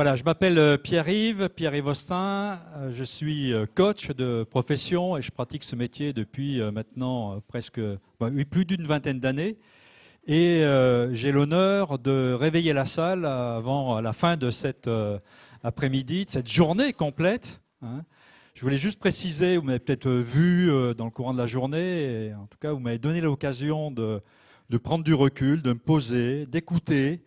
Voilà, je m'appelle euh, Pierre-Yves, Pierre-Yves Austin. Euh, je suis euh, coach de profession et je pratique ce métier depuis maintenant presque bah, plus d'une vingtaine d'années. Et j'ai l'honneur de réveiller la salle avant la fin de cet après-midi, de cette journée complète. Hein. Je voulais juste préciser, vous m'avez peut-être vu dans le courant de la journée, en tout cas, vous m'avez donné l'occasion de prendre du recul, de me poser, d'écouter,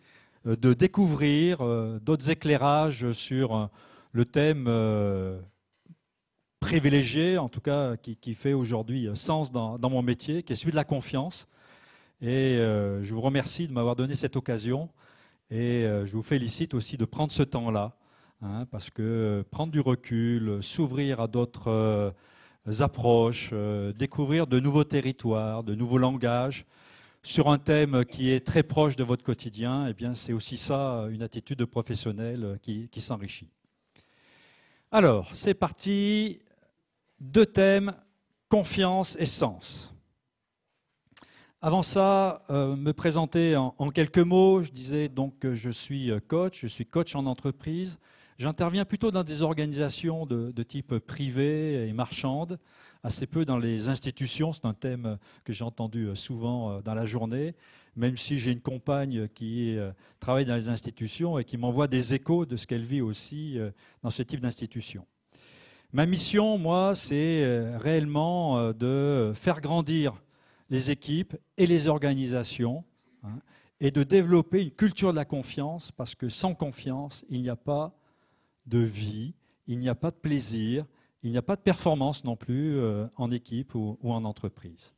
euh, de découvrir euh, d'autres éclairages sur euh, le thème privilégié, en tout cas qui, fait aujourd'hui sens dans, mon métier, qui est celui de la confiance. Et je vous remercie de m'avoir donné cette occasion et je vous félicite aussi de prendre ce temps-là, hein, parce que prendre du recul, s'ouvrir à d'autres approches, découvrir de nouveaux territoires, de nouveaux langages, sur un thème qui est très proche de votre quotidien, eh bien, c'est aussi ça, une attitude de professionnel qui, s'enrichit. Alors, c'est parti. Deux thèmes, confiance et sens. Avant ça, euh, me présenter en, quelques mots. Je disais donc que je suis coach, je suis coach en entreprise. J'interviens plutôt dans des organisations de, de type privé et marchande assez peu dans les institutions. C'est un thème que j'ai entendu euh, souvent euh, dans la journée, même si j'ai une compagne qui euh, travaille dans les institutions et qui m'envoie des échos de ce qu'elle vit aussi dans ce type d'institution. Ma mission, moi, c'est réellement de faire grandir les équipes et les organisations hein, et de développer une culture de la confiance parce que sans confiance, il n'y a pas de vie, il n'y a pas de plaisir, il n'y a pas de performance non plus euh, en équipe ou, en entreprise.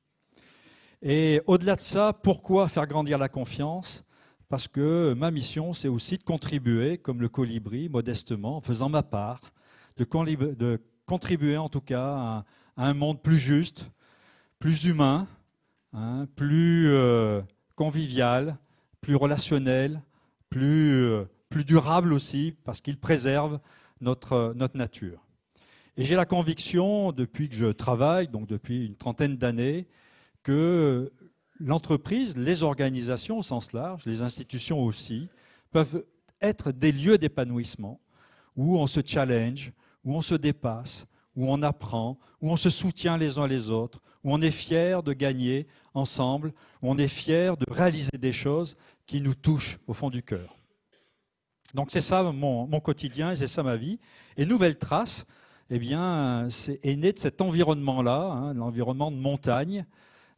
Et au-delà de ça, pourquoi faire grandir la confiance Parce que ma mission, c'est aussi de contribuer, comme le colibri, modestement, en faisant ma part, de, contribuer en tout cas à, un monde plus juste, plus humain, hein, plus euh, convivial, plus relationnel, euh, plus, durable aussi, parce qu'il préserve notre nature. Et j'ai la conviction, depuis que je travaille, donc depuis une trentaine d'années, que l'entreprise, les organisations au sens large, les institutions aussi, peuvent être des lieux d'épanouissement où on se challenge, où on se dépasse, où on apprend, où on se soutient les uns les autres, où on est fier de gagner ensemble, où on est fier de réaliser des choses qui nous touchent au fond du cœur. Donc c'est ça mon, mon quotidien et c'est ça ma vie. Et Nouvelle Trace, eh bien, est, né de cet environnement-là, hein, l'environnement de montagne,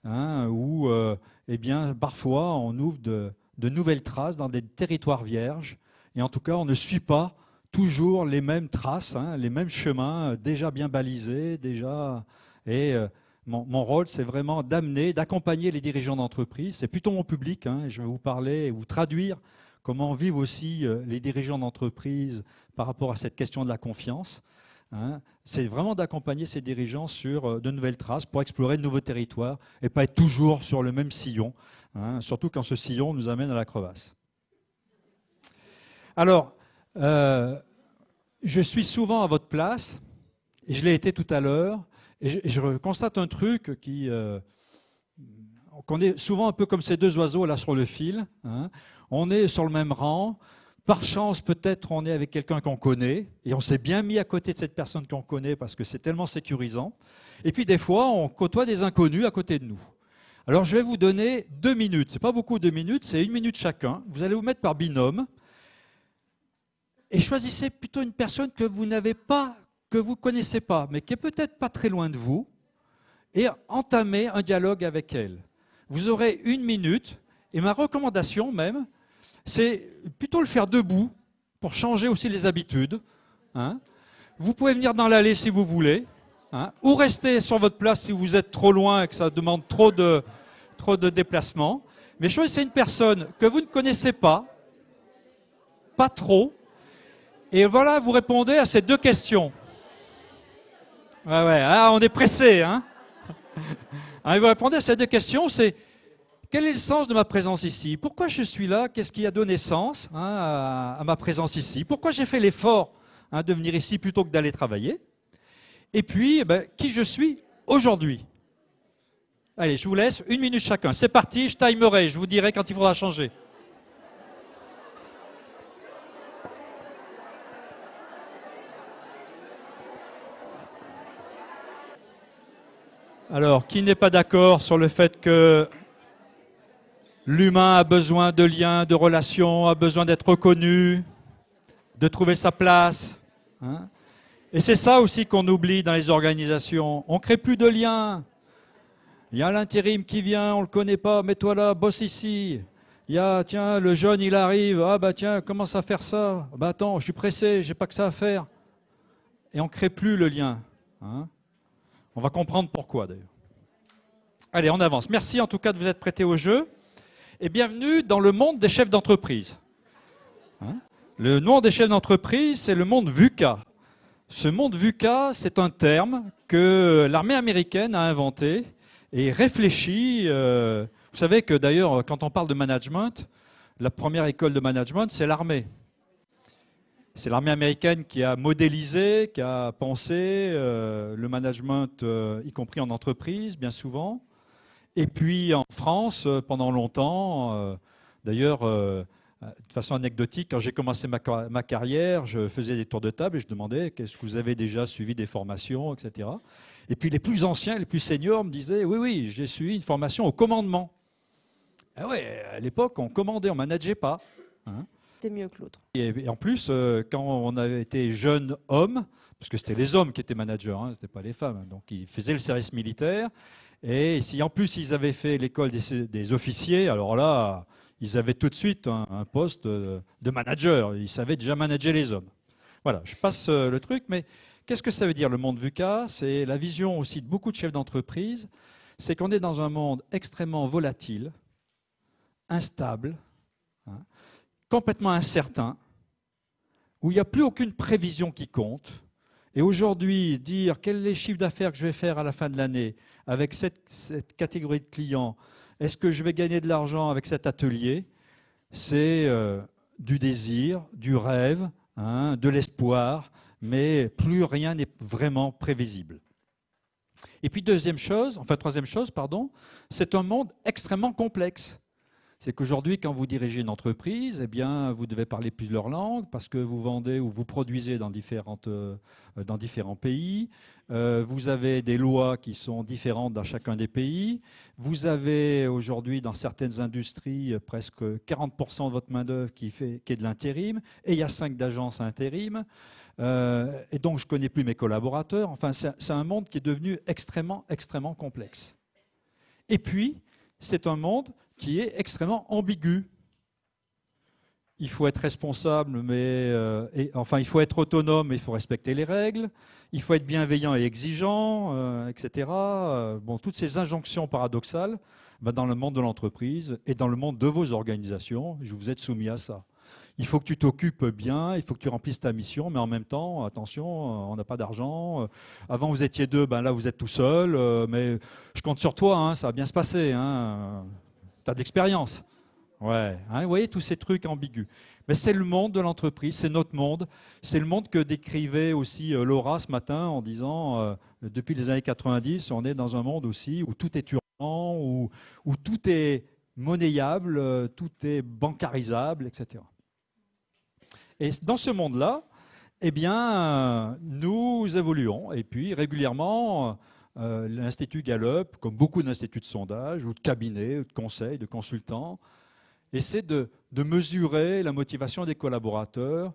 hein, où euh, eh bien, parfois on ouvre de, nouvelles traces dans des territoires vierges, et en tout cas on ne suit pas toujours les mêmes traces, hein, les mêmes chemins euh, déjà bien balisés, déjà. Et euh, mon, rôle, c'est vraiment d'amener, d'accompagner les dirigeants d'entreprise. C'est plutôt mon public. je vais vous parler et vous traduire comment vivent aussi les dirigeants d'entreprise par rapport à cette question de la confiance. Hein, c'est vraiment d'accompagner ces dirigeants sur euh, de nouvelles traces pour explorer de nouveaux territoires et pas être toujours sur le même sillon, hein, surtout quand ce sillon nous amène à la crevasse. Alors, euh, je suis souvent à votre place, et je l'ai été tout à l'heure, et, je, constate un truc qui... Euh, qu'on est souvent un peu comme ces deux oiseaux là sur le fil. Hein. on est sur le même rang, par chance, peut-être, on est avec quelqu'un qu'on connaît et on s'est bien mis à côté de cette personne qu'on connaît parce que c'est tellement sécurisant. Et puis, des fois, on côtoie des inconnus à côté de nous. Alors, je vais vous donner deux minutes. Ce pas beaucoup deux minutes, c'est une minute chacun. Vous allez vous mettre par binôme et choisissez plutôt une personne que vous n'avez pas, que vous ne connaissez pas, mais qui est peut-être pas très loin de vous et entamez un dialogue avec elle. Vous aurez une minute et ma recommandation même, c'est plutôt le faire debout pour changer aussi les habitudes. Hein. Vous pouvez venir dans l'allée si vous voulez, hein, ou rester sur votre place si vous êtes trop loin et que ça demande trop de, trop de déplacements. Mais choisissez une personne que vous ne connaissez pas, pas trop, et voilà, vous répondez à ces deux questions. Ouais, ouais, ah, on est pressé, hein ah, Vous répondez à ces deux questions, c'est quel est le sens de ma présence ici Pourquoi je suis là Qu'est-ce qui a donné sens hein, à, ma présence ici Pourquoi j'ai fait l'effort hein, de venir ici plutôt que d'aller travailler Et puis, eh ben, qui je suis aujourd'hui Allez, je vous laisse une minute chacun. C'est parti, je timerai, je vous dirai quand il faudra changer. Alors, qui n'est pas d'accord sur le fait que L'humain a besoin de liens, de relations, a besoin d'être reconnu, de trouver sa place. Hein. Et c'est ça aussi qu'on oublie dans les organisations. On crée plus de liens. Il y a l'intérim qui vient, on ne le connaît pas, mets-toi là, bosse ici. Il y a, tiens, le jeune, il arrive, ah bah tiens, commence à faire ça. Bah attends, je suis pressé, j'ai pas que ça à faire. Et on ne crée plus le lien. Hein. On va comprendre pourquoi d'ailleurs. Allez, on avance. Merci en tout cas de vous être prêté au jeu et bienvenue dans le monde des chefs d'entreprise. Hein? le nom des chefs d'entreprise, c'est le monde VUCA. Ce monde VUCA, c'est un terme que l'armée américaine a inventé et réfléchi. Euh, vous savez que d'ailleurs, quand on parle de management, la première école de management, c'est l'armée. C'est l'armée américaine qui a modélisé, qui a pensé euh, le management, euh, y compris en entreprise, bien souvent. Et puis en France, euh, pendant longtemps, euh, d'ailleurs, euh, de façon anecdotique, quand j'ai commencé ma, carrière, je faisais des tours de table et je demandais qu'est-ce que vous avez déjà suivi des formations, etc. Et puis les plus anciens, les plus seniors me disaient oui, oui, j'ai suivi une formation au commandement. Ah ouais, à l'époque, on commandait, on manageait pas. c'était hein. mieux que l'autre. Et, en plus, quand on avait été jeune homme, parce que c'était les hommes qui étaient managers, hein, ce n'était pas les femmes, donc ils faisaient le service militaire, et si en plus ils avaient fait l'école des, officiers, alors là, ils avaient tout de suite un, poste de manager. Ils savaient déjà manager les hommes. Voilà, je passe euh, le truc, mais qu'est-ce que ça veut dire le monde VUCA C'est la vision aussi de beaucoup de chefs d'entreprise, c'est qu'on est dans un monde extrêmement volatile, instable, hein, complètement incertain, où il n'y a plus aucune prévision qui compte et aujourd'hui, dire quels sont les chiffres d'affaires que je vais faire à la fin de l'année avec cette, catégorie de clients, est-ce que je vais gagner de l'argent avec cet atelier C'est euh, du désir, du rêve, hein, de l'espoir, mais plus rien n'est vraiment prévisible. Et puis deuxième chose, enfin troisième chose, pardon, c'est un monde extrêmement complexe c'est qu'aujourd'hui, quand vous dirigez une entreprise, eh bien, vous devez parler plusieurs langues parce que vous vendez ou vous produisez dans, euh, différents pays. Euh, vous avez des lois qui sont différentes dans chacun des pays. Vous avez aujourd'hui, dans certaines industries, euh, presque 40% de votre main-d'œuvre qui, qui est de l'intérim. Et il y a cinq d'agences intérim. et donc, je ne connais plus mes collaborateurs. Enfin, c'est un monde qui est devenu extrêmement, extrêmement complexe. Et puis, c'est un monde qui est extrêmement ambigu. Il faut être responsable, mais euh, enfin, il faut être autonome, mais il faut respecter les règles. Il faut être bienveillant et exigeant, euh, etc. Euh, bon, toutes ces injonctions paradoxales, ben, dans le monde de l'entreprise et dans le monde de vos organisations, je vous êtes soumis à ça. Il faut que tu t'occupes bien, il faut que tu remplisses ta mission, mais en même temps, attention, on n'a pas d'argent. Avant, vous étiez deux, ben là, vous êtes tout seul, mais je compte sur toi, hein, ça va bien se passer. Hein d'expérience Ouais, hein, vous voyez tous ces trucs ambigus. Mais c'est le monde de l'entreprise, c'est notre monde. C'est le monde que décrivait aussi euh, Laura ce matin en disant euh, depuis les années 90, on est dans un monde aussi où tout est urgent, où, où tout est monnayable, euh, tout est bancarisable, etc. Et dans ce monde-là, eh bien, nous évoluons. Et puis régulièrement, euh, l'Institut Gallup, comme beaucoup d'instituts de sondage, ou de cabinets, de conseils, de consultants, essaie de, mesurer la motivation des collaborateurs.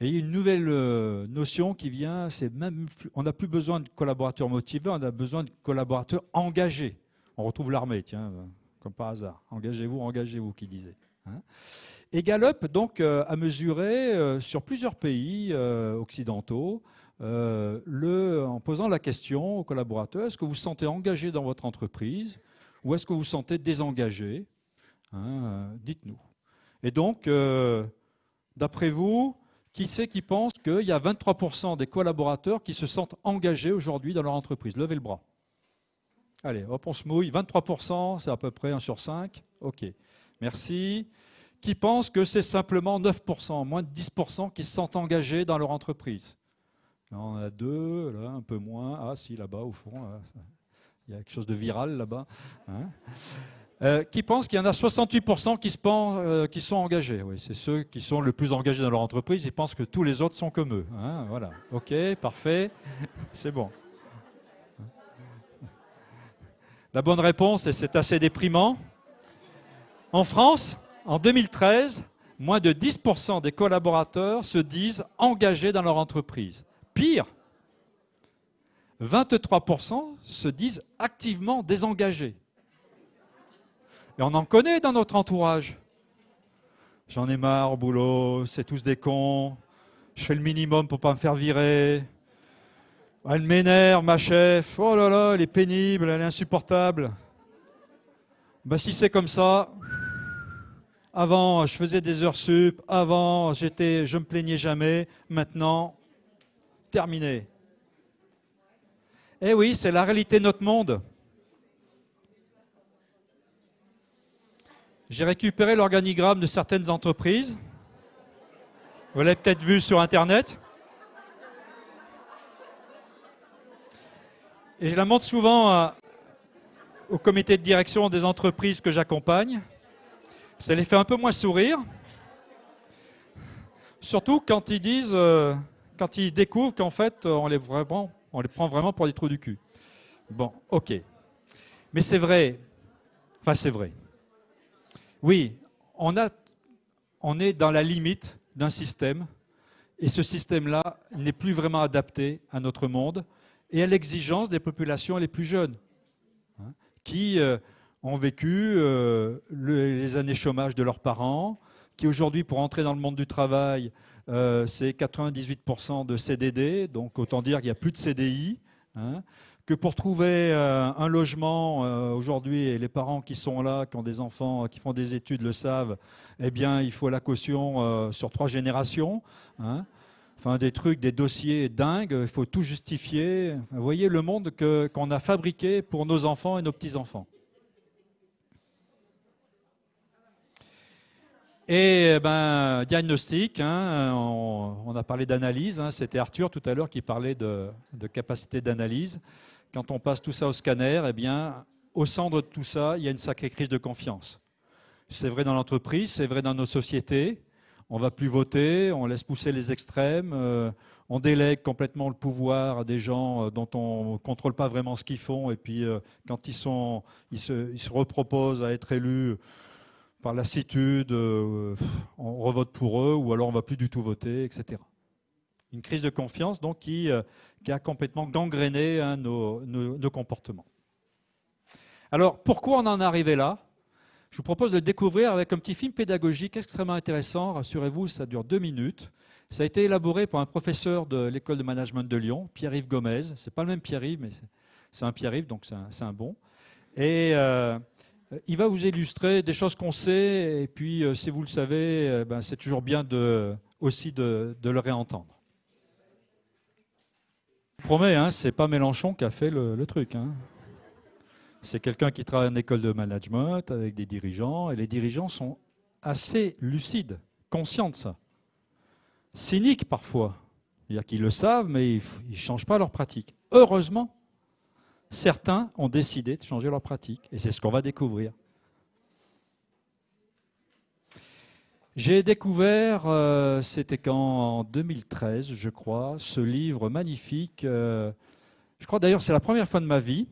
Et il y a une nouvelle euh, notion qui vient, c'est même, on n'a plus besoin de collaborateurs motivés, on a besoin de collaborateurs engagés. On retrouve l'armée, tiens, euh, comme par hasard. Engagez-vous, engagez-vous, qui disait. Hein. et Gallup donc a mesuré sur plusieurs pays occidentaux euh, le, en posant la question aux collaborateurs, est-ce que vous vous sentez engagé dans votre entreprise ou est-ce que vous vous sentez désengagé hein, euh, Dites-nous. Et donc, euh, d'après vous, qui c'est qui pense qu'il y a 23% des collaborateurs qui se sentent engagés aujourd'hui dans leur entreprise Levez le bras. Allez, hop, on se mouille. 23%, c'est à peu près 1 sur 5. OK, merci. Qui pense que c'est simplement 9%, moins de 10% qui se sentent engagés dans leur entreprise on en a deux, là, un peu moins. Ah, si, là-bas, au fond, il y a quelque chose de viral là-bas. Hein. Euh, qui pense qu'il y en a 68% qui, se pen, euh, qui sont engagés. Oui, c'est ceux qui sont le plus engagés dans leur entreprise. Ils pensent que tous les autres sont comme eux. Hein, voilà. OK, parfait. C'est bon. La bonne réponse, et c'est assez déprimant. En France, en 2013, moins de 10% des collaborateurs se disent engagés dans leur entreprise. Pire, 23% se disent activement désengagés. Et on en connaît dans notre entourage. J'en ai marre au boulot, c'est tous des cons, je fais le minimum pour pas me faire virer. Ah, elle m'énerve, ma chef, oh là là, elle est pénible, elle est insupportable. Bah, si c'est comme ça, avant je faisais des heures sup, avant j'étais, je me plaignais jamais, maintenant terminé. Eh oui, c'est la réalité de notre monde. J'ai récupéré l'organigramme de certaines entreprises. Vous l'avez peut-être vu sur Internet. Et je la montre souvent au comité de direction des entreprises que j'accompagne. Ça les fait un peu moins sourire. Surtout quand ils disent euh, quand ils découvrent qu'en fait, euh, on les, prend vraiment pour des trous du cul. Bon, ok. Mais c'est vrai. Enfin, c'est vrai. Oui, on, est dans la limite d'un système, et ce système-là n'est plus vraiment adapté à notre monde et à l'exigence des populations les plus jeunes, hein, qui euh, ont vécu euh, les années chômage de leurs parents, qui aujourd'hui, pour entrer dans le monde du travail, euh, c'est 98% de CDD, donc autant dire qu'il n'y a plus de CDI. Hein. que pour trouver euh, un logement euh, aujourd'hui, et les parents qui sont là, qui ont des enfants, qui font des études le savent, eh bien, il faut la caution sur trois générations. Hein. des trucs, des dossiers dingues, il faut tout justifier. voyez le monde qu'on a fabriqué pour nos enfants et nos petits-enfants. Et eh ben, diagnostic, hein, on, a parlé d'analyse, hein. c'était Arthur tout à l'heure qui parlait de, capacité d'analyse. Quand on passe tout ça au scanner, eh bien, au centre de tout ça, il y a une sacrée crise de confiance. C'est vrai dans l'entreprise, c'est vrai dans nos sociétés. On ne va plus voter, on laisse pousser les extrêmes, euh, on délègue complètement le pouvoir à des gens euh, dont on ne contrôle pas vraiment ce qu'ils font. Et puis, euh, quand ils, sont, ils, se, ils se reproposent à être élus, par lassitude, euh, on revote pour eux ou alors on ne va plus du tout voter, etc. Une crise de confiance donc qui, euh, a complètement gangréné hein, nos, comportements. Alors pourquoi on en est arrivé là Je vous propose de le découvrir avec un petit film pédagogique extrêmement intéressant. Rassurez-vous, ça dure deux minutes. Ça a été élaboré par un professeur de l'école de management de Lyon, Pierre-Yves Gomez. Ce n'est pas le même Pierre-Yves, mais c'est un Pierre-Yves, donc c'est un, bon. Et euh, euh, il va vous illustrer des choses qu'on sait, et puis euh, si vous le savez, euh, ben, c'est toujours bien aussi de, le réentendre. Je promets, hein, c'est pas Mélenchon qui a fait le, truc. Hein. C'est quelqu'un qui travaille en école de management avec des dirigeants, et les dirigeants sont assez lucides, conscients de ça. Cyniques parfois, Il y a qui le savent, mais ils ne changent pas leur pratique. Heureusement, certains ont décidé de changer leur pratique. Et c'est ce qu'on va découvrir. J'ai découvert, euh, c'était qu'en 2013, je crois, ce livre magnifique. Euh, je crois d'ailleurs c'est la première fois de ma vie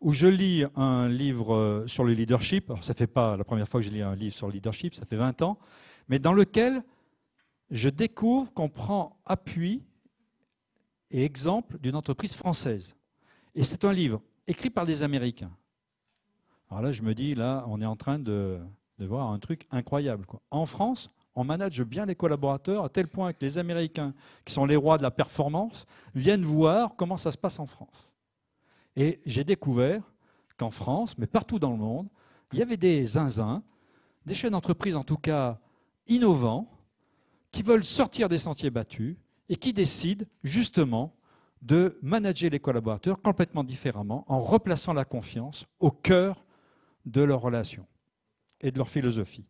où je lis un livre euh, sur le leadership. Alors, ça fait pas la première fois que je lis un livre sur le leadership, ça fait 20 ans, mais dans lequel je découvre qu'on prend appui et exemple d'une entreprise française. Et c'est un livre écrit par des Américains. Alors là, je me dis, là, on est en train de, voir un truc incroyable. En France, on manage bien les collaborateurs à tel point que les Américains, qui sont les rois de la performance, viennent voir comment ça se passe en France. Et j'ai découvert qu'en France, mais partout dans le monde, il y avait des zinzins, des chefs d'entreprise en tout cas innovants, qui veulent sortir des sentiers battus et qui décident justement de manager les collaborateurs complètement différemment en replaçant la confiance au cœur de leurs relations et de leur philosophie.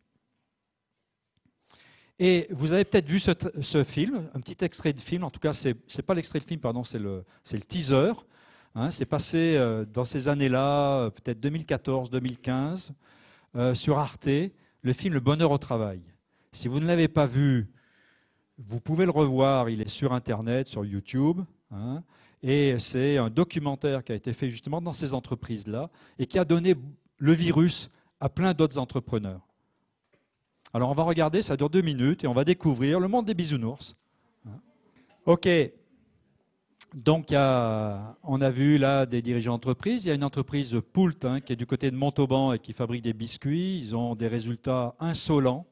Et vous avez peut-être vu ce, film, un petit extrait de film, en tout cas, ce n'est pas l'extrait de film, pardon, c'est le, teaser. Hein, c'est passé euh, dans ces années-là, euh, peut-être 2014-2015, euh, sur Arte, le film Le Bonheur au Travail. Si vous ne l'avez pas vu, vous pouvez le revoir, il est sur Internet, sur YouTube. Hein. et c'est un documentaire qui a été fait justement dans ces entreprises-là et qui a donné le virus à plein d'autres entrepreneurs. Alors on va regarder, ça dure deux minutes, et on va découvrir le monde des bisounours. Hein. Ok. Donc on a vu là des dirigeants d'entreprise. Il y a une entreprise Poult hein, qui est du côté de Montauban et qui fabrique des biscuits. Ils ont des résultats insolents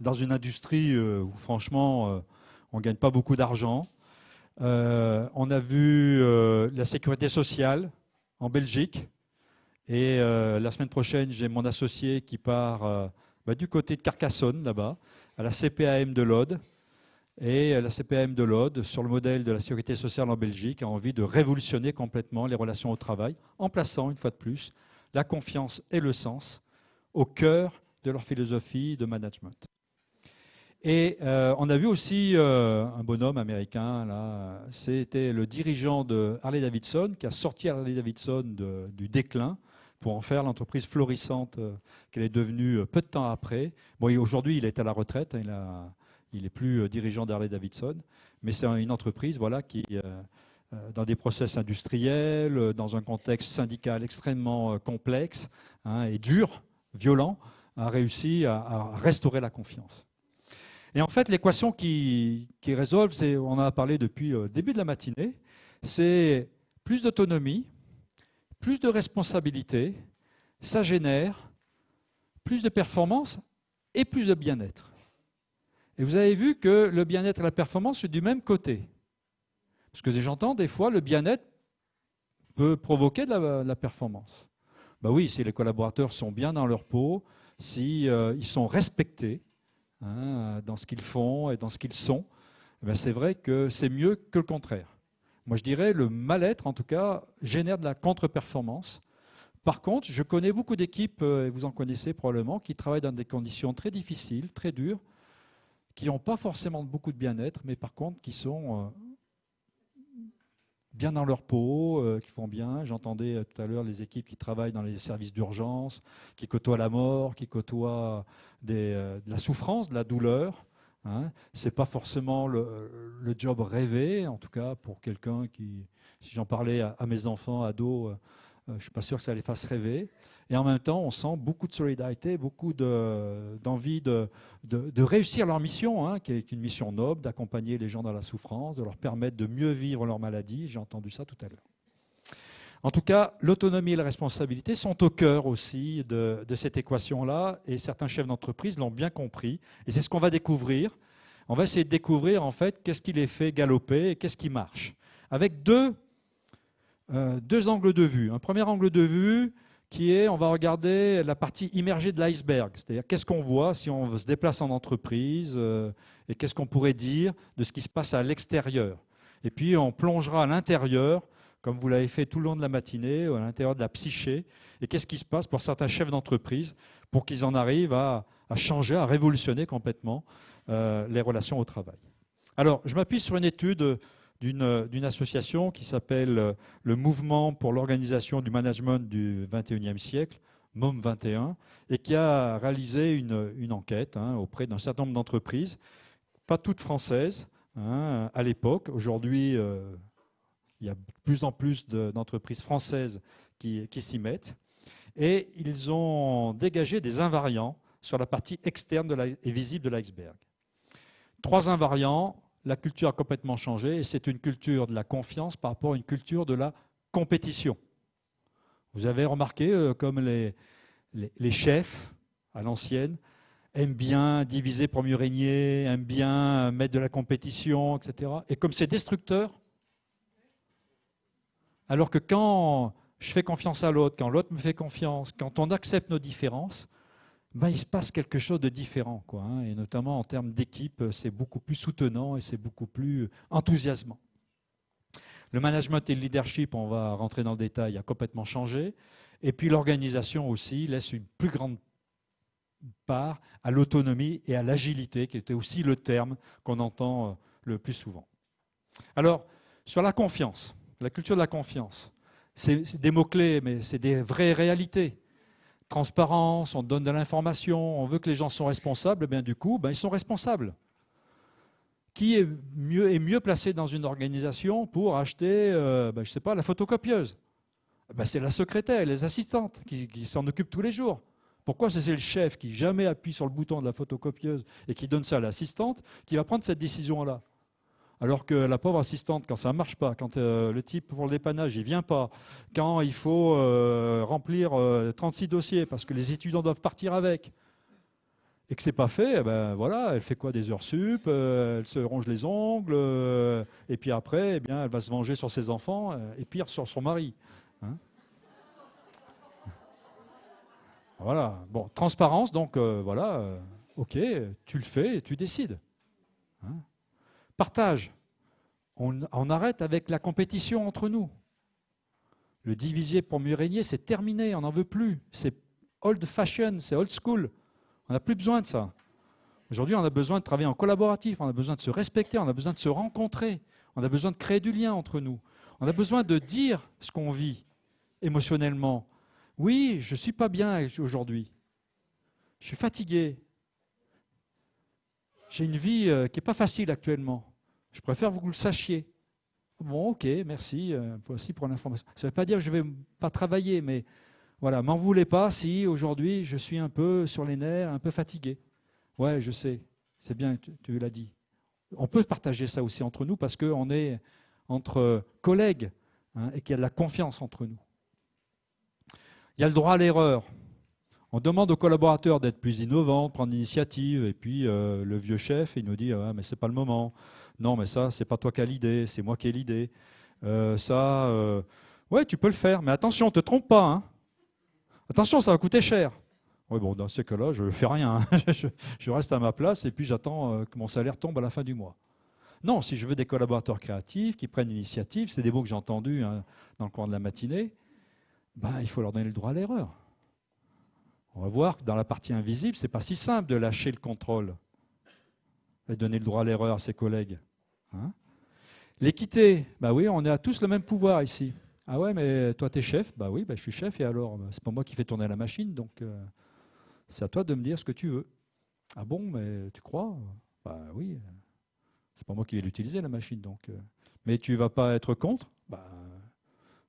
dans une industrie euh, où franchement euh, on ne gagne pas beaucoup d'argent. Euh, on a vu euh, la sécurité sociale en Belgique. Et euh, la semaine prochaine, j'ai mon associé qui part bah, du côté de Carcassonne, là-bas, à la CPAM de l'Aude. Et la CPAM de l'Aude, sur le modèle de la sécurité sociale en Belgique, a envie de révolutionner complètement les relations au travail, en plaçant, une fois de plus, la confiance et le sens au cœur de leur philosophie de management. Et euh, on a vu aussi euh, un bonhomme américain, là, c'était le dirigeant de Harley Davidson, qui a sorti Harley Davidson du déclin pour en faire l'entreprise florissante euh, qu'elle est devenue peu de temps après. aujourd'hui, il est à la retraite, hein, il, n'est plus dirigeant d'Harley Davidson, mais c'est une entreprise voilà, qui, dans des process industriels, dans un contexte syndical extrêmement complexe hein, et dur, violent, a réussi à restaurer la confiance. Et en fait, l'équation qui, résolve, on en a parlé depuis le euh, début de la matinée, c'est plus d'autonomie, plus de responsabilité, ça génère plus de performance et plus de bien-être. Et vous avez vu que le bien-être et la performance sont du même côté. Parce que j'entends des fois, le bien-être peut provoquer de la, performance. Ben oui, si les collaborateurs sont bien dans leur peau, si euh, sont respectés, Hein, dans ce qu'ils font et dans ce qu'ils sont, eh ben, c'est vrai que c'est mieux que le contraire. Moi, je dirais le mal-être, en tout cas, génère de la contre-performance. Par contre, je connais beaucoup d'équipes, euh, et vous en connaissez probablement, qui travaillent dans des conditions très difficiles, très dures, qui n'ont pas forcément beaucoup de bien-être, mais par contre qui sont euh, bien dans leur peau, euh, qui font bien. J'entendais euh, tout à l'heure les équipes qui travaillent dans les services d'urgence, qui côtoient la mort, qui côtoient euh, de la souffrance, de la douleur. Hein. Ce n'est pas forcément le, job rêvé, en tout cas pour quelqu'un qui, si j'en parlais à, mes enfants, ados, je ne suis pas sûr que ça les fasse rêver. Et en même temps, on sent beaucoup de solidarité, beaucoup d'envie de, réussir leur mission, hein, qui est une mission noble, d'accompagner les gens dans la souffrance, de leur permettre de mieux vivre leur maladie. J'ai entendu ça tout à l'heure. En tout cas, l'autonomie et la responsabilité sont au cœur aussi de, cette équation-là, et certains chefs d'entreprise l'ont bien compris, et c'est ce qu'on va découvrir. On va essayer de découvrir en fait qu'est-ce qui les fait galoper et qu'est-ce qui marche. Avec deux, euh, deux angles de vue. Un premier angle de vue, qui est, on va regarder la partie immergée de l'iceberg, c'est-à-dire qu'est-ce qu'on voit si on se déplace en entreprise euh, et qu'est-ce qu'on pourrait dire de ce qui se passe à l'extérieur. Et puis on plongera à l'intérieur, comme vous l'avez fait tout le long de la matinée, à l'intérieur de la psyché, et qu'est-ce qui se passe pour certains chefs d'entreprise pour qu'ils en arrivent à, changer, à révolutionner complètement euh, les relations au travail. Alors, je m'appuie sur une étude euh, d'une association qui s'appelle euh, le Mouvement pour l'organisation du management du 21e siècle, MOM21, et qui a réalisé une, enquête hein, auprès d'un certain nombre d'entreprises, pas toutes françaises hein, à l'époque. Aujourd'hui, euh, il y a de plus en plus d'entreprises françaises qui, s'y mettent. Et ils ont dégagé des invariants sur la partie externe de la, et visible de l'iceberg. Trois invariants la culture a complètement changé et c'est une culture de la confiance par rapport à une culture de la compétition. Vous avez remarqué euh, comme les, les, chefs à l'ancienne aiment bien diviser pour mieux régner, aiment bien mettre de la compétition, etc. Et comme c'est destructeur, alors que quand je fais confiance à l'autre, quand l'autre me fait confiance, quand on accepte nos différences, ben, il se passe quelque chose de différent. Hein. et notamment en termes d'équipe, euh, c'est beaucoup plus soutenant et c'est beaucoup plus euh, enthousiasmant. Le management et le leadership, on va rentrer dans le détail, a complètement changé. Et puis l'organisation aussi laisse une plus grande part à l'autonomie et à l'agilité, qui était aussi le terme qu'on entend euh, le plus souvent. Alors, sur la confiance, la culture de la confiance, c'est des mots-clés, mais c'est des vraies réalités transparence, on donne de l'information, on veut que les gens soient responsables, et eh bien du coup, ben, ils sont responsables. Qui est mieux, mieux placé dans une organisation pour acheter, euh, ben, je sais pas, la photocopieuse eh ben, C'est la secrétaire et les assistantes qui, qui s'en occupent tous les jours. Pourquoi c'est le chef qui jamais appuie sur le bouton de la photocopieuse et qui donne ça à l'assistante qui va prendre cette décision-là alors que la pauvre assistante, quand ça ne marche pas, quand euh, le type pour le dépannage, il vient pas, quand il faut euh, remplir 36 euh, dossiers parce que les étudiants doivent partir avec, et que c'est pas fait, eh ben voilà, elle fait quoi des heures sup, elle se ronge les ongles, et puis après, eh bien, elle va se venger sur ses enfants, et pire sur son mari. Hein. voilà. Bon, transparence, donc voilà, ok, tu le fais et tu décides. Hein partage. On, arrête avec la compétition entre nous. Le diviser pour mieux régner, c'est terminé, on n'en veut plus. C'est old fashion, c'est old school. On n'a plus besoin de ça. Aujourd'hui, on a besoin de travailler en collaboratif, on a besoin de se respecter, on a besoin de se rencontrer, on a besoin de créer du lien entre nous. On a besoin de dire ce qu'on vit émotionnellement. Oui, je ne suis pas bien aujourd'hui. Je suis fatigué. J'ai une vie euh, qui n'est pas facile actuellement. Je préfère que vous le sachiez. Bon, ok, merci, euh, voici pour l'information. Ça ne veut pas dire que je ne vais pas travailler, mais voilà, m'en voulez pas si aujourd'hui je suis un peu sur les nerfs, un peu fatigué. Ouais, je sais, c'est bien, tu, l'as dit. On peut partager ça aussi entre nous parce qu'on est entre collègues hein, et qu'il y a de la confiance entre nous. Il y a le droit à l'erreur. On demande aux collaborateurs d'être plus innovants, prendre l'initiative, et puis euh, le vieux chef, il nous dit ah, mais c'est pas le moment. Non, mais ça, c'est pas toi qui as l'idée, c'est moi qui ai l'idée. Euh, ça, euh, ouais, tu peux le faire, mais attention, ne te trompe pas. Hein. Attention, ça va coûter cher. Oui, bon, dans ces cas-là, je ne fais rien. Hein. je, reste à ma place et puis j'attends que mon salaire tombe à la fin du mois. Non, si je veux des collaborateurs créatifs qui prennent l'initiative, c'est des mots que j'ai entendus hein, dans le coin de la matinée, ben, il faut leur donner le droit à l'erreur. On va voir que dans la partie invisible, c'est pas si simple de lâcher le contrôle et donner le droit à l'erreur à ses collègues. Hein. L'équité, bah oui, on a tous le même pouvoir ici. Ah ouais, mais toi tu es chef, bah oui, bah je suis chef et alors bah, c'est pas moi qui fais tourner la machine, donc euh, c'est à toi de me dire ce que tu veux. Ah bon, mais tu crois Bah oui, c'est pas moi qui vais l'utiliser la machine, donc. Euh. mais tu vas pas être contre Bah,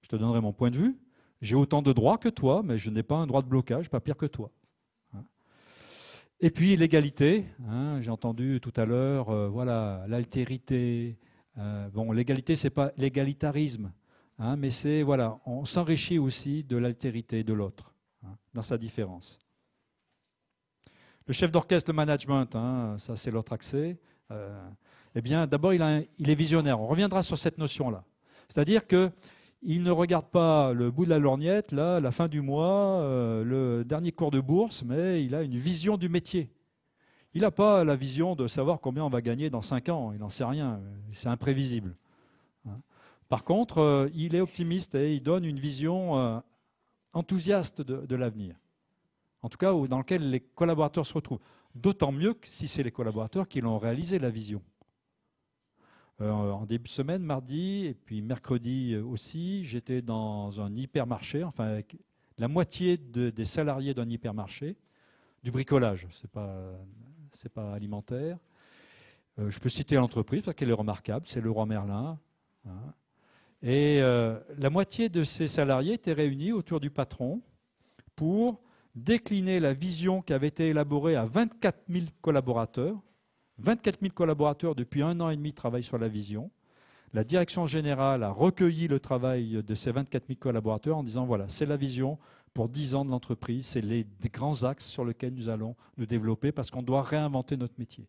je te donnerai mon point de vue. J'ai autant de droits que toi, mais je n'ai pas un droit de blocage, pas pire que toi. Hein. Et puis l'égalité, hein, j'ai entendu tout à l'heure, euh, voilà, l'altérité. L'égalité, euh, bon, l'égalité, c'est pas l'égalitarisme, hein, mais c'est voilà, on s'enrichit aussi de l'altérité de l'autre, dans sa différence. Le chef d'orchestre, le management, ça c'est l'autre accès. Euh, eh bien, d'abord, il, il, est visionnaire. On reviendra sur cette notion-là. C'est-à-dire que il ne regarde pas le bout de la lorgnette, là, la fin du mois, euh, le dernier cours de bourse, mais il a une vision du métier. Il n'a pas la vision de savoir combien on va gagner dans 5 ans, il n'en sait rien, c'est imprévisible. Hein. Par contre, euh, il est optimiste et il donne une vision euh, enthousiaste de, l'avenir, en tout cas dans lequel les collaborateurs se retrouvent. D'autant mieux que si c'est les collaborateurs qui l'ont réalisé, la vision. Euh, en début de semaine, mardi, et puis mercredi euh, aussi, j'étais dans un hypermarché, enfin avec la moitié des salariés d'un hypermarché, du bricolage, C'est n'est pas, alimentaire. Euh, je peux citer l'entreprise parce qu'elle est remarquable, c'est le roi Merlin. Hein. Et la moitié de ces salariés étaient réunis autour du patron pour décliner la vision qui avait été élaborée à 24 000 collaborateurs 24 000 collaborateurs depuis un an et demi travaillent sur la vision. La direction générale a recueilli le travail de ces 24 000 collaborateurs en disant voilà, c'est la vision pour 10 ans de l'entreprise, c'est les grands axes sur lesquels nous allons nous développer parce qu'on doit réinventer notre métier.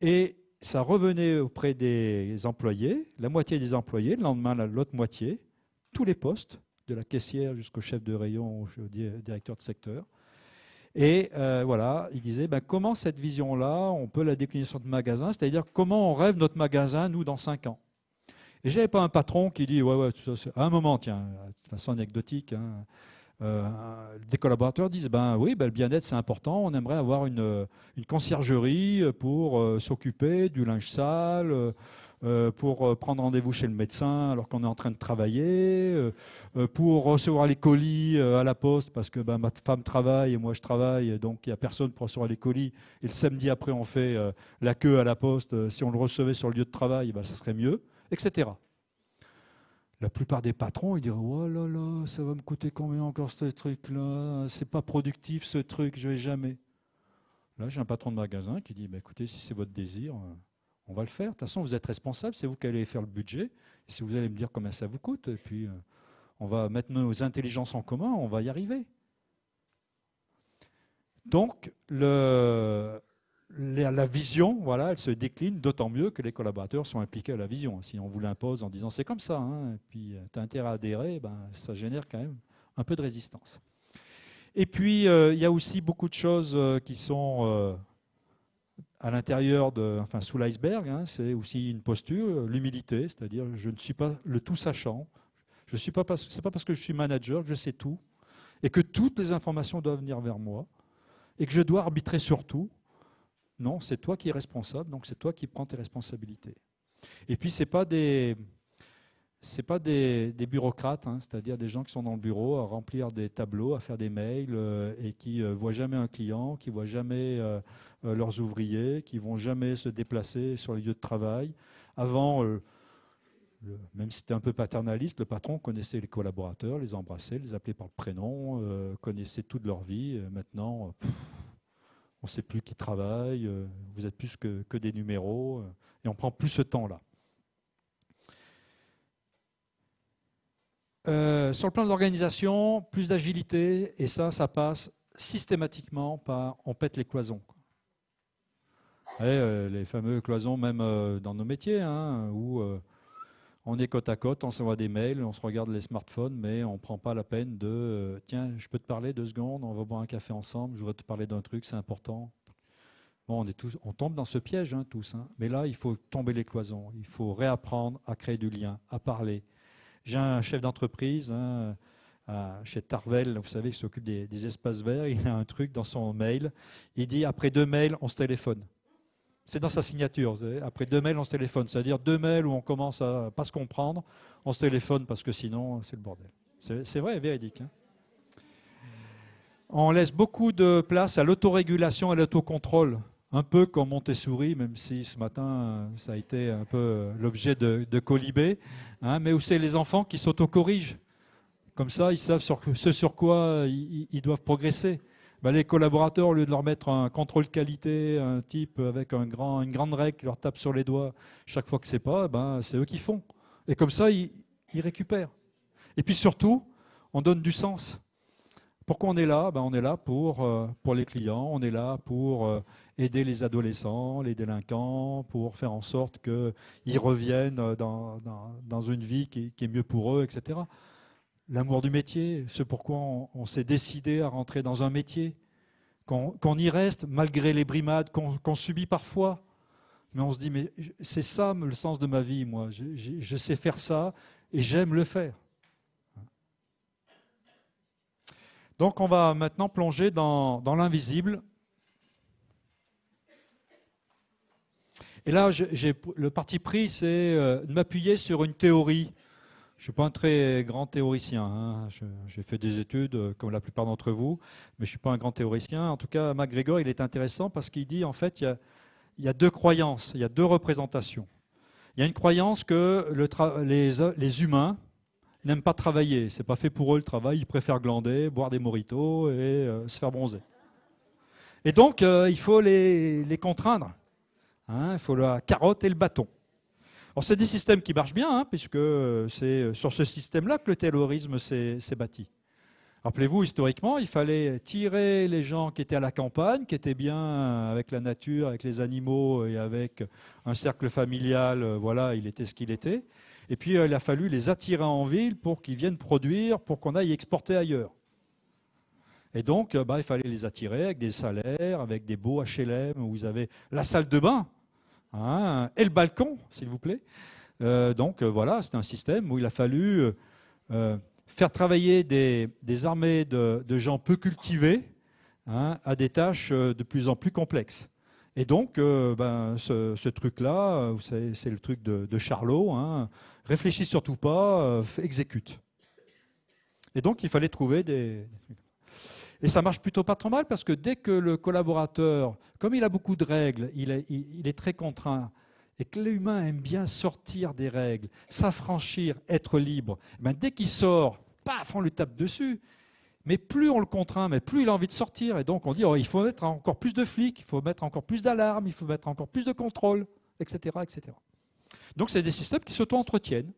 Et ça revenait auprès des employés, la moitié des employés, le lendemain l'autre moitié, tous les postes, de la caissière jusqu'au chef de rayon, au directeur de secteur, et euh, voilà, il disait bah, comment cette vision-là, on peut la décliner sur notre magasin, c'est-à-dire comment on rêve notre magasin, nous, dans cinq ans. Et n'avais pas un patron qui dit ouais, ouais, à un moment, tiens, de façon anecdotique, hein. euh, des collaborateurs disent ben oui, ben, le bien-être c'est important, on aimerait avoir une, conciergerie pour euh, s'occuper du linge sale euh, pour euh, prendre rendez-vous chez le médecin alors qu'on est en train de travailler, euh, pour recevoir les colis à la poste parce que bah, ma femme travaille et moi je travaille, donc il n'y a personne pour recevoir les colis. Et le samedi après, on fait la queue à la poste. Si on le recevait sur le lieu de travail, bah, ça serait mieux, etc. La plupart des patrons, ils diront « Oh là là, ça va me coûter combien encore ce truc-là C'est pas productif ce truc, je vais jamais. Là, j'ai un patron de magasin qui dit bah, Écoutez, si c'est votre désir, on va le faire. De toute façon, vous êtes responsable, c'est vous qui allez faire le budget. si vous allez me dire combien ça vous coûte, et puis euh, on va mettre nos intelligences en commun, on va y arriver. Donc, le, la, vision, voilà, elle se décline, d'autant mieux que les collaborateurs sont impliqués à la vision. Si on vous l'impose en disant c'est comme ça, hein, et puis euh, tu as intérêt à adhérer, ben, ça génère quand même un peu de résistance. Et puis, euh, il y a aussi beaucoup de choses qui sont à l'intérieur de, enfin sous l'iceberg, hein, c'est aussi une posture, l'humilité, c'est-à-dire je ne suis pas le tout sachant. Je suis pas c'est pas parce que je suis manager que je sais tout et que toutes les informations doivent venir vers moi et que je dois arbitrer sur tout. Non, c'est toi qui es responsable, donc c'est toi qui prends tes responsabilités. Et puis c'est pas des ce pas des, bureaucrates, hein, c'est-à-dire des gens qui sont dans le bureau à remplir des tableaux, à faire des mails euh, et qui ne euh, voient jamais un client, qui ne voient jamais euh, leurs ouvriers, qui vont jamais se déplacer sur les lieux de travail. Avant, même si c'était un peu paternaliste, le patron connaissait les collaborateurs, les embrassait, les appelait par le prénom, connaissait toute leur vie. Maintenant, on ne sait plus qui travaille, vous êtes plus que, que des numéros et on prend plus ce temps-là. Euh, sur le plan de l'organisation, plus d'agilité, et ça, ça passe systématiquement par on pète les cloisons. Euh, les fameux cloisons, même euh, dans nos métiers, hein, où on est côte à côte, on s'envoie des mails, on se regarde les smartphones, mais on ne prend pas la peine de tiens, je peux te parler deux secondes, on va boire un café ensemble, je voudrais te parler d'un truc, c'est important. Bon, on, est tous, on tombe dans ce piège, hein, tous. Hein. mais là, il faut tomber les cloisons, il faut réapprendre à créer du lien, à parler, j'ai un chef d'entreprise hein, chez Tarvel, vous savez, qui s'occupe des, espaces verts. Il a un truc dans son mail. Il dit après deux mails, on se téléphone. C'est dans sa signature. après deux mails, on se téléphone. C'est-à-dire deux mails où on commence à pas se comprendre, on se téléphone parce que sinon, c'est le bordel. C'est vrai, véridique. Hein. on laisse beaucoup de place à l'autorégulation et l'autocontrôle un peu comme Montessori, même si ce matin, euh, ça a été un peu euh, l'objet de, Colibé, hein, mais où c'est les enfants qui s'autocorrigent. Comme ça, ils savent ce sur quoi euh, ils, doivent progresser. Bah, les collaborateurs, au lieu de leur mettre un contrôle qualité, un type avec une grande règle qui leur tape sur les doigts chaque fois que c'est pas, ben, c'est eux qui font. Et comme ça, ils, récupèrent. Et puis surtout, on donne du sens. Pourquoi on est là ben, On est là pour, pour les clients, on est là pour aider les adolescents, les délinquants, pour faire en sorte qu'ils reviennent dans, une vie qui, est mieux pour eux, etc. L'amour du métier, ce pourquoi on, s'est décidé à rentrer dans un métier, qu'on y reste malgré les brimades qu'on subit parfois. Mais on se dit, mais c'est ça le sens de ma vie, moi. je, sais faire ça et j'aime le faire. Donc on va maintenant plonger dans l'invisible Et là, le parti pris, c'est euh, de m'appuyer sur une théorie. Je ne suis pas un très grand théoricien. Hein. J'ai fait des études, euh, comme la plupart d'entre vous, mais je ne suis pas un grand théoricien. En tout cas, MacGregor, il est intéressant parce qu'il dit, en fait, il y a, deux croyances, il y a deux représentations. Il y a une croyance que les, humains n'aiment pas travailler. C'est pas fait pour eux le travail. Ils préfèrent glander, boire des moritos et euh, se faire bronzer. Et donc, il faut les contraindre. Hein, il faut la carotte et le bâton. c'est des systèmes qui marchent bien, hein, puisque c'est sur ce système-là que le terrorisme s'est bâti. Rappelez-vous, historiquement, il fallait tirer les gens qui étaient à la campagne, qui étaient bien avec la nature, avec les animaux et avec un cercle familial, euh, voilà, il était ce qu'il était. Et puis, euh, il a fallu les attirer en ville pour qu'ils viennent produire, pour qu'on aille exporter ailleurs. Et donc, euh, bah, il fallait les attirer avec des salaires, avec des beaux HLM, où ils avaient la salle de bain. Hein, et le balcon, s'il vous plaît. Euh, donc euh, voilà, c'est un système où il a fallu euh, faire travailler des, armées de, gens peu cultivés hein, à des tâches de plus en plus complexes. Et donc, ben, ce, truc-là, c'est le truc de, Charlot, hein, réfléchis surtout pas, exécute. Et donc, il fallait trouver des... Et ça marche plutôt pas trop mal parce que dès que le collaborateur, comme il a beaucoup de règles, il est, très contraint, et que l'humain aime bien sortir des règles, s'affranchir, être libre, eh ben, dès qu'il sort, paf, on lui tape dessus. Mais plus on le contraint, mais plus il a envie de sortir. Et donc on dit, oh, il faut mettre encore plus de flics, il faut mettre encore plus d'alarmes, il faut mettre encore plus de contrôle, etc. etc. Donc c'est des systèmes qui s'auto-entretiennent.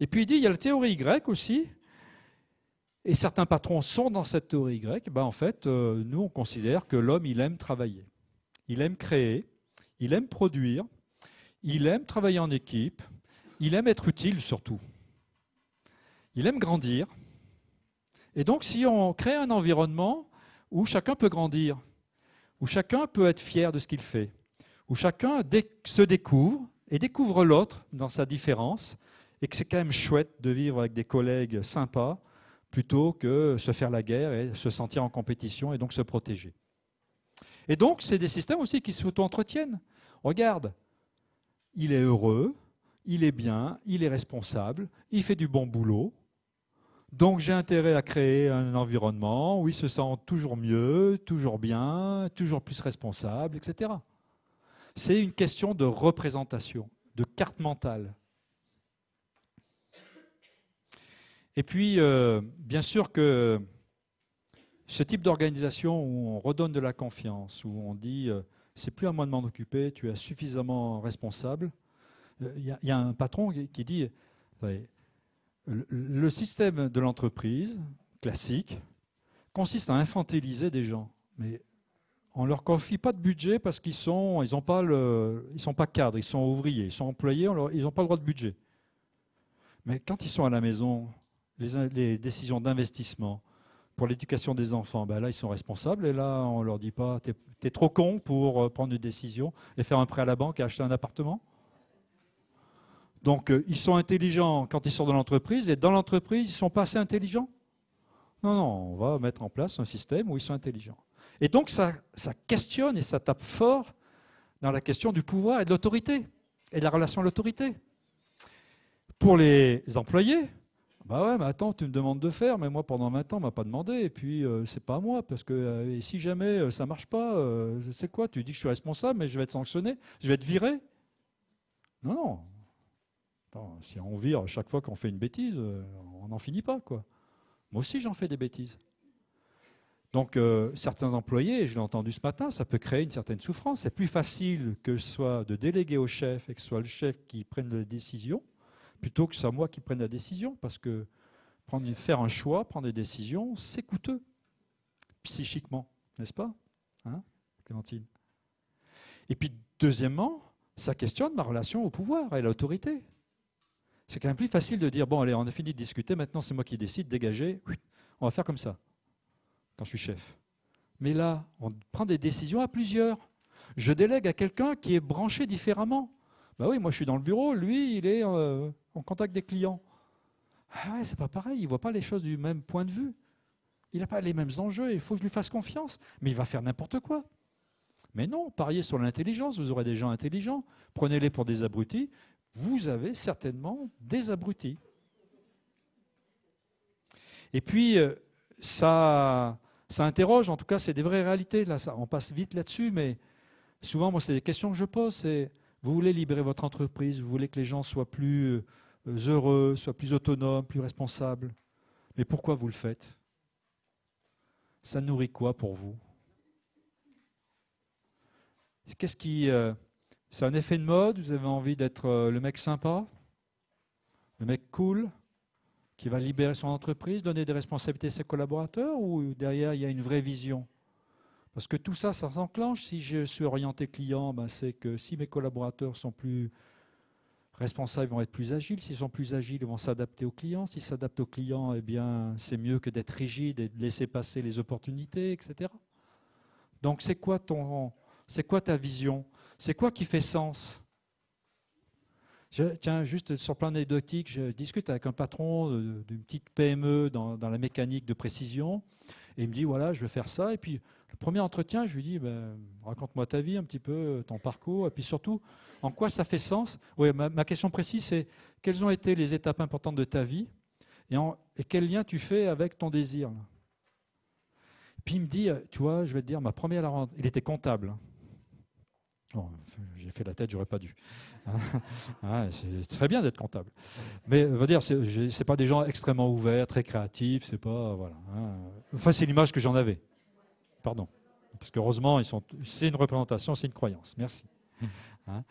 Et puis il dit, il y a la théorie grecque aussi, et certains patrons sont dans cette théorie grecque, ben, en fait, euh, nous, on considère que l'homme, il aime travailler. Il aime créer, il aime produire, il aime travailler en équipe, il aime être utile surtout. Il aime grandir. Et donc, si on crée un environnement où chacun peut grandir, où chacun peut être fier de ce qu'il fait, où chacun se découvre et découvre l'autre dans sa différence, et que c'est quand même chouette de vivre avec des collègues sympas, plutôt que se faire la guerre et se sentir en compétition et donc se protéger. Et donc, c'est des systèmes aussi qui s'auto-entretiennent. Regarde, il est heureux, il est bien, il est responsable, il fait du bon boulot. Donc j'ai intérêt à créer un environnement où il se sent toujours mieux, toujours bien, toujours plus responsable, etc. C'est une question de représentation, de carte mentale. Et puis, euh, bien sûr que ce type d'organisation où on redonne de la confiance, où on dit euh, c'est plus à moi de m'en occuper, tu es suffisamment responsable. Euh, il y, a un patron qui, dit le, système de l'entreprise classique consiste à infantiliser des gens, mais on leur confie pas de budget parce qu'ils sont ils pas le, ils sont pas cadres, ils sont ouvriers, ils sont employés, ils n'ont pas le droit de budget. Mais quand ils sont à la maison, les, décisions d'investissement pour l'éducation des enfants, ben là, ils sont responsables. Et là, on ne leur dit pas, tu es, trop con pour euh, prendre une décision et faire un prêt à la banque et acheter un appartement. Donc, euh, ils sont intelligents quand ils sont dans l'entreprise, et dans l'entreprise, ils ne sont pas assez intelligents. Non, non, on va mettre en place un système où ils sont intelligents. Et donc, ça, ça questionne et ça tape fort dans la question du pouvoir et de l'autorité, et de la relation à l'autorité. Pour les employés, bah ouais, mais attends, tu me demandes de faire, mais moi pendant 20 ans, on m'a pas demandé, et puis ce euh, c'est pas à moi, parce que euh, si jamais ça euh, ça marche pas, c'est quoi Tu dis que je suis responsable, mais je vais être sanctionné, je vais être viré Non, non. si on vire chaque fois qu'on fait une bêtise, on n'en finit pas, quoi. Moi aussi, j'en fais des bêtises. Donc certains employés, je l'ai entendu ce matin, ça peut créer une certaine souffrance. C'est plus facile que ce soit de déléguer au chef et que ce soit le chef qui prenne les décisions plutôt que ce soit moi qui prenne la décision, parce que faire un choix, prendre des décisions, c'est coûteux, psychiquement, n'est-ce pas, hein, Clémentine Et puis, deuxièmement, ça questionne ma relation au pouvoir et à l'autorité. C'est quand même plus facile de dire, bon, allez, on a fini de discuter, maintenant c'est moi qui décide, dégagez, on va faire comme ça, quand je suis chef. Mais là, on prend des décisions à plusieurs. Je délègue à quelqu'un qui est branché différemment. Ben oui, moi je suis dans le bureau, lui il est euh, en contact des clients. Ah c'est pas pareil, il voit pas les choses du même point de vue. Il n'a pas les mêmes enjeux, il faut que je lui fasse confiance, mais il va faire n'importe quoi. Mais non, pariez sur l'intelligence, vous aurez des gens intelligents, prenez-les pour des abrutis, vous avez certainement des abrutis. Et puis, euh, ça, ça interroge, en tout cas, c'est des vraies réalités. Là, ça, on passe vite là-dessus, mais souvent, moi, c'est des questions que je pose. C'est vous voulez libérer votre entreprise, vous voulez que les gens soient plus euh, heureux, soient plus autonomes, plus responsables. Mais pourquoi vous le faites Ça nourrit quoi pour vous Qu'est-ce qui... Euh, c'est un effet de mode Vous avez envie d'être euh, le mec sympa Le mec cool Qui va libérer son entreprise, donner des responsabilités à ses collaborateurs Ou derrière, il y a une vraie vision parce que tout ça, ça s'enclenche. Si je suis orienté client, ben, c'est que si mes collaborateurs sont plus responsables, ils vont être plus agiles. S'ils sont plus agiles, ils vont s'adapter aux clients. S'ils s'adaptent aux clients, eh bien, c'est mieux que d'être rigide et de laisser passer les opportunités, etc. Donc, c'est quoi ton, c'est quoi ta vision C'est quoi qui fait sens je, tiens, juste sur plan anecdotique, je discute avec un patron d'une petite PME dans la mécanique de précision. Et il me dit, voilà, je vais faire ça. Et puis, le premier entretien, je lui dis, ben, raconte-moi ta vie un petit peu, ton parcours, et puis surtout, en quoi ça fait sens. Oui, ma, question précise, c'est quelles ont été les étapes importantes de ta vie et, quel lien tu fais avec ton désir Puis il me dit, tu vois, je vais te dire, ma première, il était comptable. Hein. j'ai fait la tête, j'aurais pas dû. Hein. c'est très bien d'être comptable, mais veux dire, c'est pas des gens extrêmement ouverts, très créatifs, c'est pas voilà. Hein. Enfin, c'est l'image que j'en avais. Pardon. Parce qu'heureusement, c'est une représentation, c'est une croyance. Merci. Hein.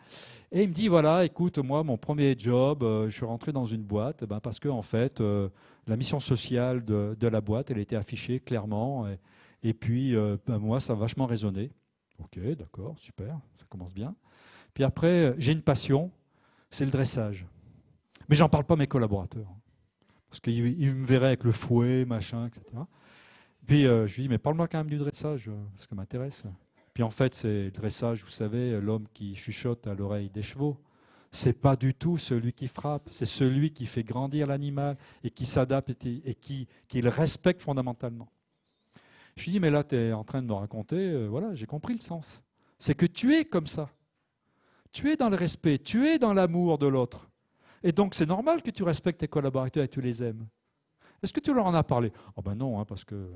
et il me dit voilà, écoute, moi, mon premier job, euh, je suis rentré dans une boîte eh ben, parce que, en fait, euh, la mission sociale de, la boîte, elle était affichée clairement. Et, puis, euh, ben, moi, ça a vachement résonné. Ok, d'accord, super, ça commence bien. Puis après, j'ai une passion, c'est le dressage. Mais j'en parle pas à mes collaborateurs. Hein. parce qu'ils me verraient avec le fouet, machin, etc. Puis euh, je lui dis, mais parle-moi quand même du dressage, euh, ce qui m'intéresse. Puis en fait, c'est le dressage, vous savez, l'homme qui chuchote à l'oreille des chevaux. C'est pas du tout celui qui frappe, c'est celui qui fait grandir l'animal et qui s'adapte et qui, le respecte fondamentalement. Je lui dis, mais là, tu es en train de me raconter, euh, voilà, j'ai compris le sens. C'est que tu es comme ça. Tu es dans le respect, tu es dans l'amour de l'autre. Et donc, c'est normal que tu respectes tes collaborateurs et que tu les aimes. Est-ce que tu leur en as parlé Oh ben non, hein, parce que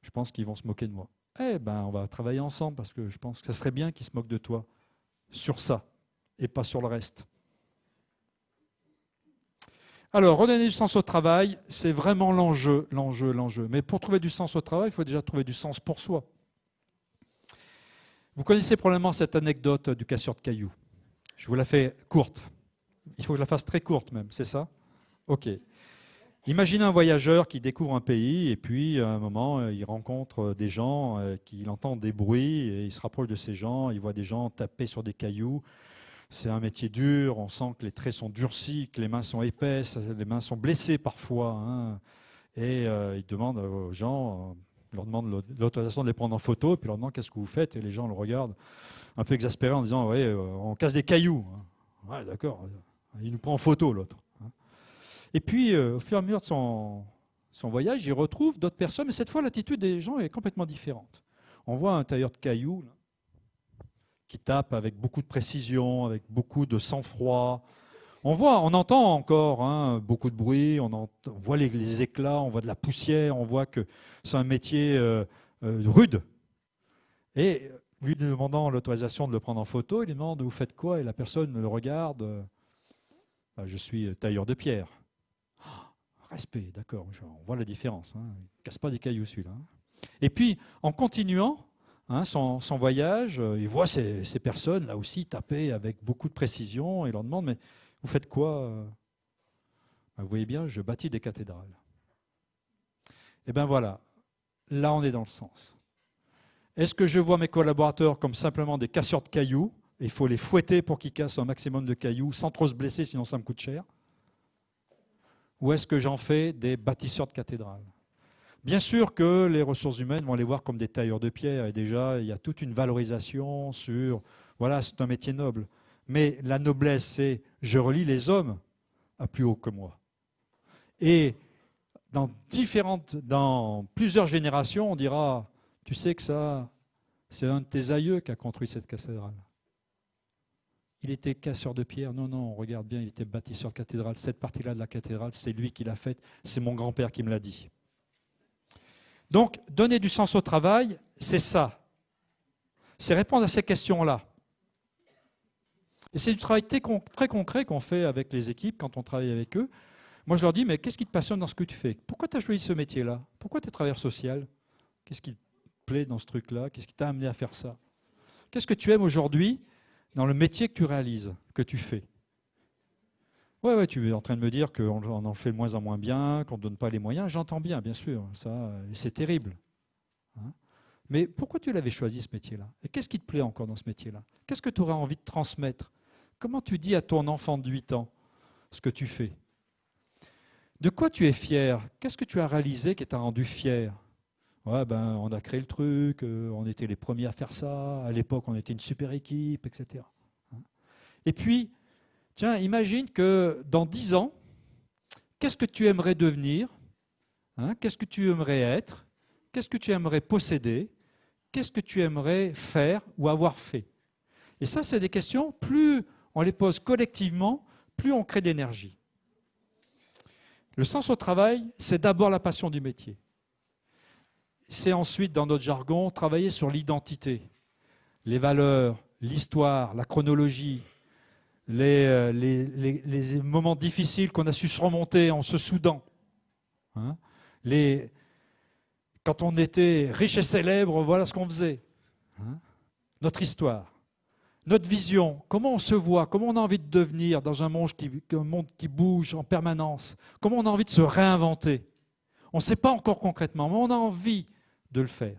je pense qu'ils vont se moquer de moi. Eh ben, on va travailler ensemble parce que je pense que ça serait bien qu'ils se moquent de toi sur ça et pas sur le reste. Alors, redonner du sens au travail, c'est vraiment l'enjeu, l'enjeu, l'enjeu. Mais pour trouver du sens au travail, il faut déjà trouver du sens pour soi. Vous connaissez probablement cette anecdote du casseur de cailloux. Je vous la fais courte. Il faut que je la fasse très courte même, c'est ça Ok. Imaginez un voyageur qui découvre un pays et puis à un moment euh, il rencontre euh, des gens, euh, qui, il entend des bruits et il se rapproche de ces gens, il voit des gens taper sur des cailloux. C'est un métier dur, on sent que les traits sont durcis, que les mains sont épaisses, les mains sont blessées parfois. Hein. Et il demande aux gens, il leur demande l'autorisation de les prendre en photo, puis leur demande qu'est-ce que vous faites, et les gens le regardent un peu exaspérés en disant, ouais, on casse des cailloux. Hein. Ouais, d'accord, il nous prend en photo l'autre. Et puis, euh, au fur et à mesure de son, voyage, il retrouve d'autres personnes, mais cette fois, l'attitude des gens est complètement différente. On voit un tailleur de cailloux qui tape avec beaucoup de précision, avec beaucoup de sang-froid. On voit, on entend encore hein, beaucoup de bruit, on, voit les, éclats, on voit de la poussière, on voit que c'est un métier euh, euh, rude. Et lui demandant l'autorisation de le prendre en photo, il lui demande Vous faites quoi Et la personne le regarde bah, Je suis tailleur de pierre respect, d'accord, on voit la différence. Hein. Il ne casse pas des cailloux celui-là. Hein. Et puis, en continuant hein, son, voyage, euh, il voit ces, personnes là aussi taper avec beaucoup de précision et leur demande Mais vous faites quoi euh? ben, Vous voyez bien, je bâtis des cathédrales. Et eh bien voilà, là on est dans le sens. Est-ce que je vois mes collaborateurs comme simplement des casseurs de cailloux et il faut les fouetter pour qu'ils cassent un maximum de cailloux sans trop se blesser, sinon ça me coûte cher ou est-ce que j'en fais des bâtisseurs de cathédrales Bien sûr que les ressources humaines vont les voir comme des tailleurs de pierre, et déjà, il y a toute une valorisation sur, voilà, c'est un métier noble. Mais la noblesse, c'est je relie les hommes à plus haut que moi. Et dans, différentes, dans plusieurs générations, on dira, tu sais que ça, c'est un de tes aïeux qui a construit cette cathédrale il était casseur de pierre. Non, non, on regarde bien, il était bâtisseur de cathédrale. Cette partie-là de la cathédrale, c'est lui qui l'a faite. C'est mon grand-père qui me l'a dit. Donc, donner du sens au travail, c'est ça. C'est répondre à ces questions-là. Et c'est du travail très concret qu'on fait avec les équipes quand on travaille avec eux. Moi, je leur dis, mais qu'est-ce qui te passionne dans ce que tu fais Pourquoi tu as choisi ce métier-là Pourquoi tu es travailleur social Qu'est-ce qui te plaît dans ce truc-là Qu'est-ce qui t'a amené à faire ça Qu'est-ce que tu aimes aujourd'hui dans le métier que tu réalises, que tu fais. Ouais, tu es en train de me dire qu'on en fait de moins en moins bien, qu'on ne donne pas les moyens. J'entends bien, bien sûr, ça, c'est terrible. Hein. Mais pourquoi tu l'avais choisi ce métier-là Et qu'est-ce qui te plaît encore dans ce métier-là Qu'est-ce que tu aurais envie de transmettre Comment tu dis à ton enfant de 8 ans ce que tu fais De quoi tu es fier Qu'est-ce que tu as réalisé qui t'a rendu fier ben, on a créé le truc, euh, on était les premiers à faire ça, à l'époque on était une super équipe, etc. Hein. Et puis, tiens, imagine que dans dix ans, qu'est-ce que tu aimerais devenir hein? Qu'est-ce que tu aimerais être Qu'est-ce que tu aimerais posséder Qu'est-ce que tu aimerais faire ou avoir fait Et ça, c'est des questions, plus on les pose collectivement, plus on crée d'énergie. Le sens au travail, c'est d'abord la passion du métier c'est ensuite, dans notre jargon, travailler sur l'identité, les valeurs, l'histoire, la chronologie, les, euh, les, moments difficiles qu'on a su remonter en se soudant. Hein. les, quand on était riche et célèbre, voilà ce qu'on faisait. Hein. notre histoire, notre vision, comment on se voit, comment on a envie de devenir dans un un monde qui bouge en permanence, comment on a envie de se réinventer. On ne sait pas encore concrètement, mais on a envie de le faire.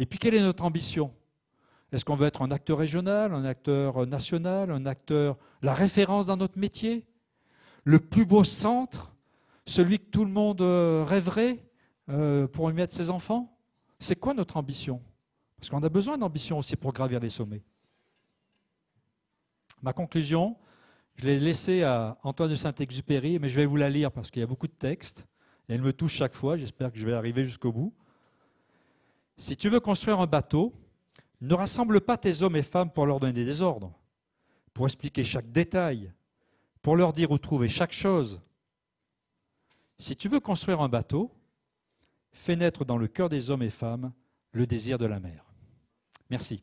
Et puis, quelle est notre ambition Est-ce qu'on veut être un acteur régional, un acteur national, un acteur, la référence dans notre métier Le plus beau centre Celui que tout le monde euh, rêverait euh, pour y mettre ses enfants C'est quoi notre ambition Parce qu'on a besoin d'ambition aussi pour gravir les sommets. Ma conclusion, je l'ai laissée à Antoine de Saint-Exupéry, mais je vais vous la lire parce qu'il y a beaucoup de textes. Et elle me touche chaque fois, j'espère que je vais arriver jusqu'au bout. Si tu veux construire un bateau, ne rassemble pas tes hommes et femmes pour leur donner des ordres, pour expliquer chaque détail, pour leur dire où trouver chaque chose. Si tu veux construire un bateau, fais naître dans le cœur des hommes et femmes le désir de la mer. Merci.